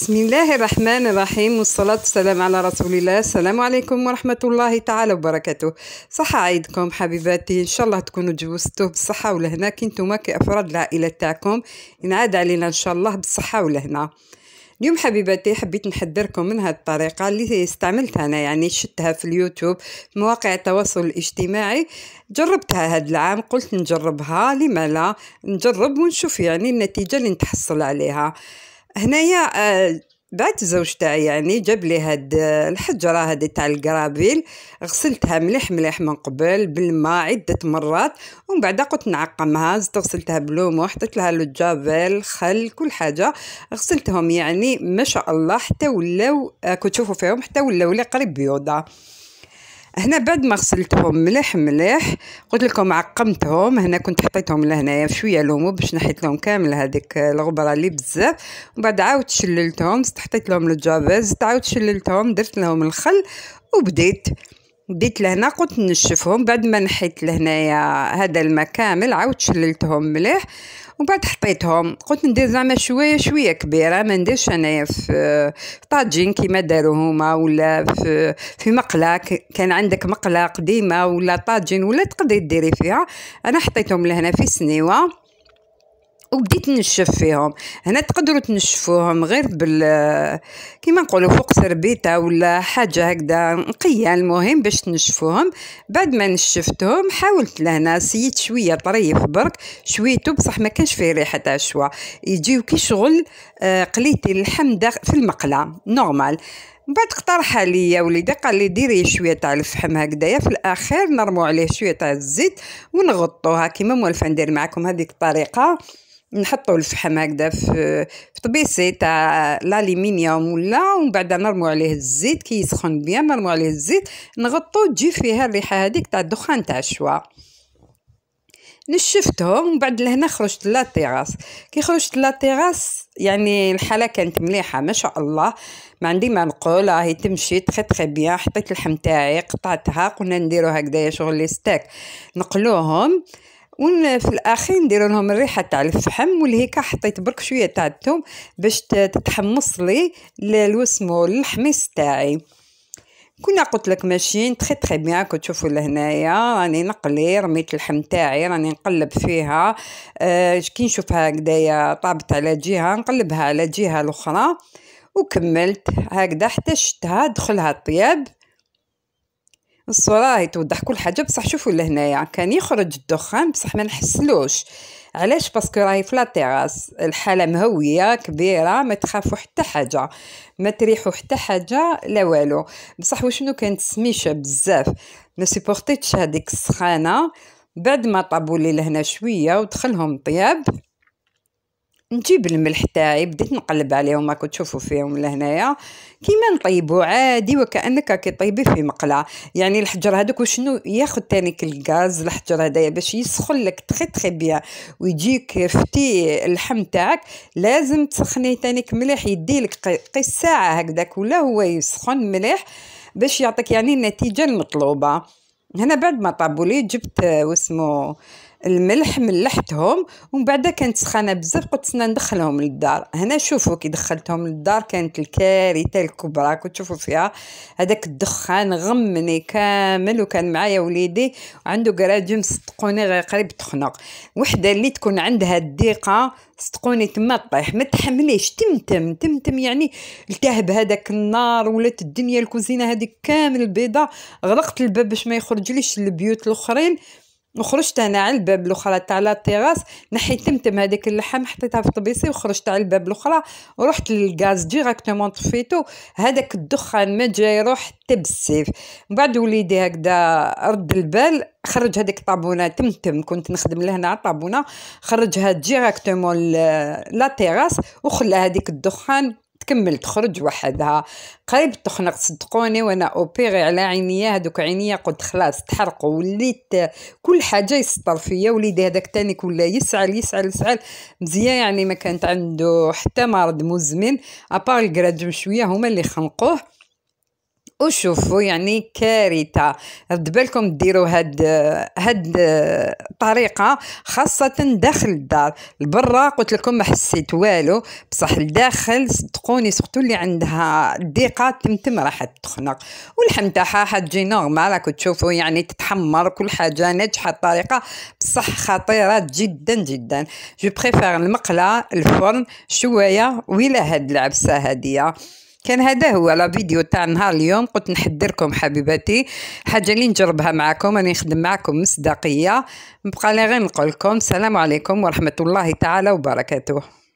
بسم الله الرحمن الرحيم والصلاة والسلام على رسول الله السلام عليكم ورحمة الله تعالى وبركاته صحة عيدكم حبيباتي إن شاء الله تكونوا تجوزتوه بالصحة والهنا كنتوما كأفراد العائلة تاعكم ينعاد علينا إن شاء الله بالصحة والهنا اليوم حبيباتي حبيت نحذركم من هذه الطريقه اللي استعملتها انا يعني شتها في اليوتيوب في مواقع التواصل الاجتماعي جربتها هذا العام قلت نجربها لما لا نجرب ونشوف يعني النتيجه اللي نتحصل عليها هنايا آه، بعد الزوج تاعي يعني جاب لي هاد آه، الحجره هادي تاع القرابيل غسلتها مليح مليح من قبل بالماء عده مرات ومن بعد قلت نعقمها زدت غسلتها بلومو وحطيت لها لوجافيل خل كل حاجه غسلتهم يعني ما شاء الله حتى ولاو آه، كتشوفوا فيهم حتى ولاو لي قريب بيوضه هنا بعد ما غسلتهم مليح مليح قلت لكم عقمتهم هنا كنت حطيتهم لهنايا بشويه لومو باش نحيت لهم كامل هذيك الغبره اللي بزاف ومن بعد عاود شللتهم حطيت لهم الجافيز عاود شللتهم درت لهم الخل وبديت بديت لهنا قلت نشفهم بعد ما نحيت لهنايا هذا الماء كامل عاود شللتهم مليح وبعد بعد حطيتهم قلت ندير زعما شويه شويه كبيره ما نديرش انايا في طاجين كيما داروا هما ولا في في مقله كان عندك مقله قديمه ولا طاجين ولا تقدري ديري فيها انا حطيتهم لهنا في سنيوه وبديت نشف فيهم هنا تقدروا تنشفوهم غير بال كيما نقولوا فوق سربيطه ولا حاجه هكذا نقيه المهم باش تنشفوهم بعد ما نشفتهم حاولت لهنا سيت شويه طريف برك شويته بصح ما كانش فيه ريحه عشوه يجيو كي شغل آه، قليتي اللحم داخل في المقله نورمال من بعد اقترح عليا وليدي قال لي ديري شويه تاع الفحم هكذايا في الاخير نرمو عليه شويه تاع الزيت ونغطوها كيما موالفه ندير معكم هذيك الطريقه نحطو الفحم هكذا في في طبيسي تاع لاليمنيوم ولا ومن بعد نرمو عليه الزيت كي يسخن بيان نرمو عليه الزيت نغطو تجي فيها الريحه هذيك تاع الدخان تاع الشوا نشفتهم ومن بعد لهنا خرجت لا تيغاس كي خرجت لا تيغاس يعني الحاله كانت مليحه ما شاء الله ما عندي ما نقول راهي تمشي تخي تخي بيان حطيت اللحم تاعي قطعتها قلنا نديرو هكذا شغل لي ستيك نقلوهم ون في الاخير ندير لهم الريحه تاع الفحم والهيكا حطيت برك شويه تاع الثوم باش تتحمص لي الوسمو اللحمي تاعي كنا قلت لك ماشيين تري تري بيان كنت تشوفوا لهنايا راني نقلي رميت اللحم تاعي راني نقلب فيها آه كي نشوفها هكدايا طابت على جهه نقلبها على جهه الاخرى وكملت هكذا حتى شتها دخلها الطياب الصوره هي توضح كل حاجه بصح شوفوا لهنايا كان يخرج الدخان بصح ما نحسلوش علاش باسكو راهي في لاطيراس الحاله مهويه كبيره ما تخافوا حتى حاجه ما تريحوا حتى حاجه لا والو بصح وشنو كانت سميشه بزاف ما سيبورتيتش هذيك السخانه بعد ما طابوا لي لهنا شويه ودخلهم طياب نجيب الملح تاعي بديت نقلب عليهم راكو تشوفوا فيهم لهنايا كيما نطيبو عادي وكانك كي طيبي في مقله يعني الحجر هذاك وشنو ياخذ تانيك الغاز الحجر هذايا باش يسخن لك تري تري بيان ويجيك فتي اللحم تاعك لازم تسخنيه تانيك مليح يديلك قيس ساعه هكذاك ولا هو يسخن مليح باش يعطيك يعني النتيجه المطلوبه هنا بعد ما طابولي جبت آه، واسمو الملح ملحتهم ومن بعد كانت سخانه بزاف قلت ندخلهم للدار هنا شوفوا كي دخلتهم للدار كانت الكارثه الكبرى كنت فيها هذاك الدخان غمني كامل وكان معايا وليدي وعنده كراجم صدقوني غير قريب تخنق وحده اللي تكون عندها الضيقه صدقوني تما طيح ما تحمليش تمتم تمتم يعني التهب هذاك النار ولات الدنيا الكوزينه هذيك كامل البيضه غلقت الباب باش ما يخرجليش للبيوت الاخرين وخرجت انا على الباب الاخرى تاع لا تيراس نحيت تمتم هذيك اللحم حطيتها في طبيسي وخرجت على الباب الاخرى ورحت للغاز ديريكتومون طفيتو هذاك الدخان ما جا يروح تبسيف من بعد وليدي هكذا رد البال خرج هذيك الطابونه تمتم كنت نخدم لهنا على الطابونه خرجها ديريكتومون لا تيراس وخلى هذيك الدخان تكمل تخرج وحدها قريب تخنق صدقوني وانا اوبيري على عينيا هذوك عينيا قلت خلاص تحرقوا وليت كل حاجه يسطر فيا وليدي هذاك تاني كله يسعل يسعل يسعل مزيان يعني ما كانت عنده حتى مرض مزمن ابار الكراج شويه هما اللي خنقوه وشوفوا يعني كارثه رد بالكم ديروا هاد هاد الطريقه خاصه داخل الدار لبرا قلت لكم ما حسيت والو بصح لداخل صدقوني سقطوا اللي عندها الضيقه تمتم راح تخنق واللحم تاعها حتجي نورمال راكو تشوفوا يعني تتحمر كل حاجه ناجحه الطريقه بصح خطيره جدا جدا جو بريفير المقله الفرن شويه ويلا هاد العبسه هاديه كان هذا هو لا فيديو تاع نهار اليوم قلت نحذركم حبيباتي حاجه اللي نجربها معكم راني نخدم معكم مصداقيه نبقى لي غير نقول لكم السلام عليكم ورحمه الله تعالى وبركاته